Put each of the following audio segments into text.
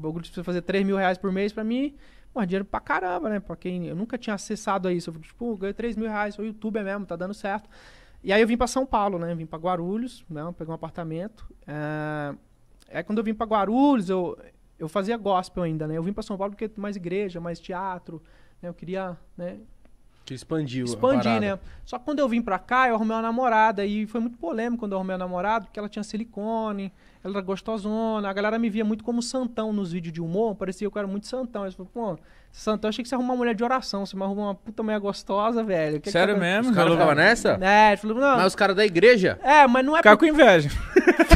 O bagulho precisa fazer 3 mil reais por mês pra mim. Mano, dinheiro pra caramba, né? Pra quem. Eu nunca tinha acessado a isso. Eu, tipo, ganhei 3 mil reais, YouTube é mesmo, tá dando certo. E aí eu vim pra São Paulo, né? Vim pra Guarulhos, né? peguei um apartamento. É... Aí quando eu vim pra Guarulhos, eu, eu fazia gospel ainda, né? Eu vim pra São Paulo porque mais igreja, mais teatro, né? Eu queria, né? Que expandiu. Expandi, né? Só que quando eu vim pra cá, eu arrumei uma namorada. E foi muito polêmico quando eu arrumei a namorada, porque ela tinha silicone, ela era gostosona. A galera me via muito como santão nos vídeos de humor. Parecia que eu era muito santão. Eles falaram, pô, santão, achei que você arrumou uma mulher de oração. Você me arrumou uma puta mulher gostosa, velho. Que Sério que tá mesmo? Os nessa? É, não. Mas os caras da igreja? É, mas não é. Ficar com inveja.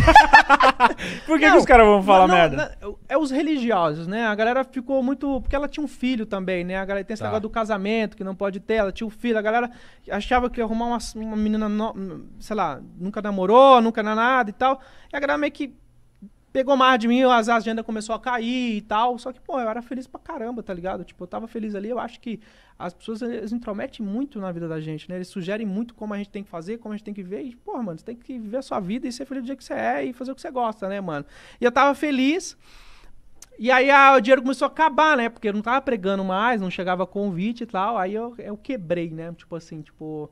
Por que, não, que os caras vão falar não, merda? Não, é os religiosos, né? A galera ficou muito. Porque ela tinha um filho também, né? A galera tem esse tá. negócio do casamento que não pode ter, ela tinha um filho. A galera achava que ia arrumar uma, uma menina, no, sei lá, nunca namorou, nunca nada e tal. E a galera meio que pegou mais de mim, as agendas começou a cair e tal. Só que, pô, eu era feliz pra caramba, tá ligado? Tipo, eu tava feliz ali. Eu acho que as pessoas eles intrometem muito na vida da gente, né? Eles sugerem muito como a gente tem que fazer, como a gente tem que ver. E, pô, mano, você tem que viver a sua vida e ser feliz do jeito que você é e fazer o que você gosta, né, mano? E eu tava feliz. E aí a, o dinheiro começou a acabar, né? Porque eu não tava pregando mais, não chegava convite e tal. Aí eu, eu quebrei, né? Tipo assim, tipo.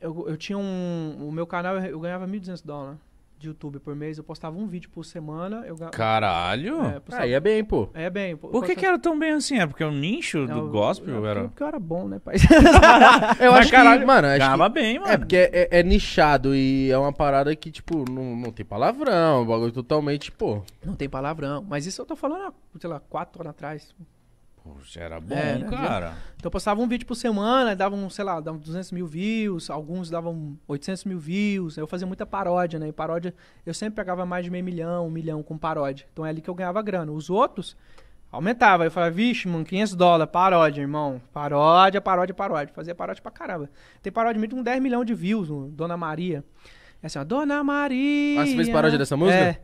Eu, eu tinha um. O meu canal eu ganhava 1.200 dólares de YouTube por mês, eu postava um vídeo por semana. Eu... Caralho! É, postava... Aí é bem, pô. É bem. Por postava... que, que era tão bem assim? É porque é o nicho do eu, gospel eu, é era. Porque eu era bom, né, pai? eu Mas acho caralho, que, mano. Acho que... bem, é mano. É porque é, é, é, nichado e é uma parada que, tipo, não, não tem palavrão, o bagulho totalmente, pô. Não tem palavrão. Mas isso eu tô falando, sei lá, quatro horas atrás. Puxa, era bom, era, é, né? cara. Viu? Então eu postava um vídeo por semana, davam, sei lá, davam 200 mil views, alguns davam 800 mil views. Eu fazia muita paródia, né? E paródia, eu sempre pegava mais de meio milhão, um milhão com paródia. Então é ali que eu ganhava grana. Os outros aumentava. Eu falava, vixe, mano, 500 dólares, paródia, irmão. Paródia, paródia, paródia. Fazia paródia pra caramba. Tem paródia mesmo com 10 milhões de views, Dona Maria. É assim, ó, Dona Maria. Ah, você fez paródia dessa música? É.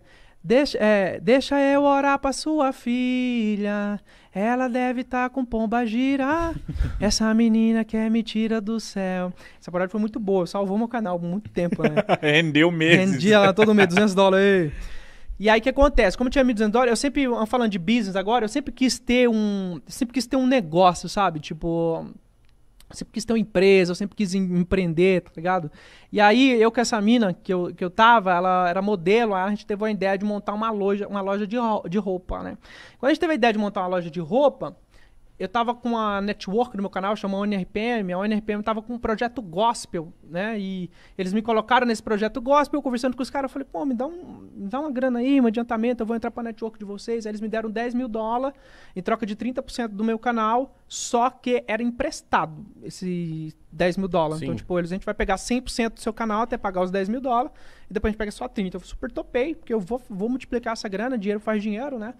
Deixa, é, deixa eu orar pra sua filha. Ela deve estar tá com pomba gira. Essa menina quer me tira do céu. Essa parada foi muito boa, salvou meu canal por muito tempo, né? Rendeu meses. Rendi ela todo mês, 200 dólares. E aí o que acontece? Como eu tinha 1.200 dólares, eu sempre, falando de business agora, eu sempre quis ter um, sempre quis ter um negócio, sabe? Tipo, eu sempre quis ter uma empresa, eu sempre quis em, empreender, tá ligado? E aí, eu com essa mina que eu, que eu tava, ela era modelo, aí a gente teve a ideia de montar uma loja, uma loja de, de roupa, né? Quando a gente teve a ideia de montar uma loja de roupa, eu tava com uma network no meu canal chamada ONRPM, a ONRPM tava com um projeto gospel, né? E eles me colocaram nesse projeto gospel, conversando com os caras, eu falei, pô, me dá, um, me dá uma grana aí, um adiantamento, eu vou entrar pra network de vocês. Aí eles me deram 10 mil dólares em troca de 30% do meu canal, só que era emprestado esse 10 mil dólares. Então, tipo, eles, a gente vai pegar 100% do seu canal até pagar os 10 mil dólares, e depois a gente pega só 30. Então, eu super topei, porque eu vou, vou multiplicar essa grana, dinheiro faz dinheiro, né?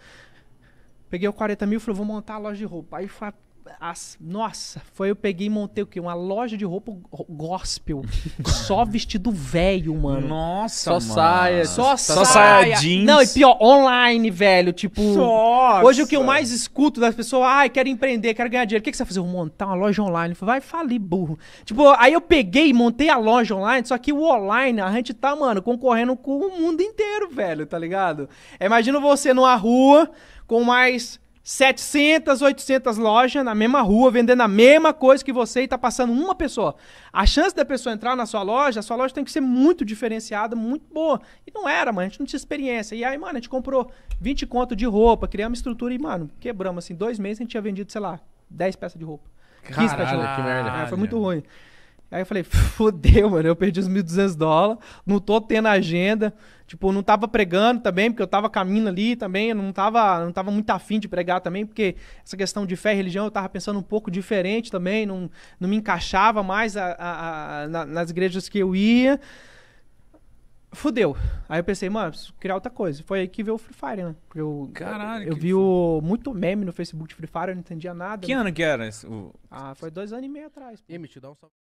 Peguei o 40 mil e falei, vou montar a loja de roupa. Aí foi a as, nossa, foi eu peguei e montei o quê? Uma loja de roupa gospel. só vestido velho, mano. Nossa, só mano. saia. Só, tá só saia. saia. jeans. Não, e pior, online, velho. Tipo. Nossa. Hoje o que eu mais escuto das pessoas, ai, ah, quero empreender, quero ganhar dinheiro. O que, que você vai fazer? Eu montar uma loja online. Falei, vai falir, burro. Tipo, aí eu peguei e montei a loja online, só que o online, a gente tá, mano, concorrendo com o mundo inteiro, velho, tá ligado? Imagina você numa rua com mais 700, 800 lojas na mesma rua, vendendo a mesma coisa que você e está passando uma pessoa. A chance da pessoa entrar na sua loja, a sua loja tem que ser muito diferenciada, muito boa. E não era, mano, a gente não tinha experiência. E aí, mano, a gente comprou 20 conto de roupa, criamos estrutura e, mano, quebramos. Assim, dois meses a gente tinha vendido, sei lá, 10 peças de roupa. Caralho, 15 peças de roupa. Que merda. É, foi muito ruim. Aí eu falei, fodeu, mano, eu perdi os 1.200 dólares, não tô tendo agenda, tipo, não tava pregando também, porque eu tava caminho ali também, eu não tava, não tava muito afim de pregar também, porque essa questão de fé e religião eu tava pensando um pouco diferente também, não, não me encaixava mais a, a, a, nas igrejas que eu ia. Fudeu. Aí eu pensei, mano, preciso criar outra coisa. Foi aí que veio o Free Fire, né? eu, Caralho. Eu, vi o, muito meme no Facebook de Free Fire, eu não entendia nada. Que ano que era? Esse, o... Ah, foi dois anos e meio atrás. Pô. E me te dá um salve.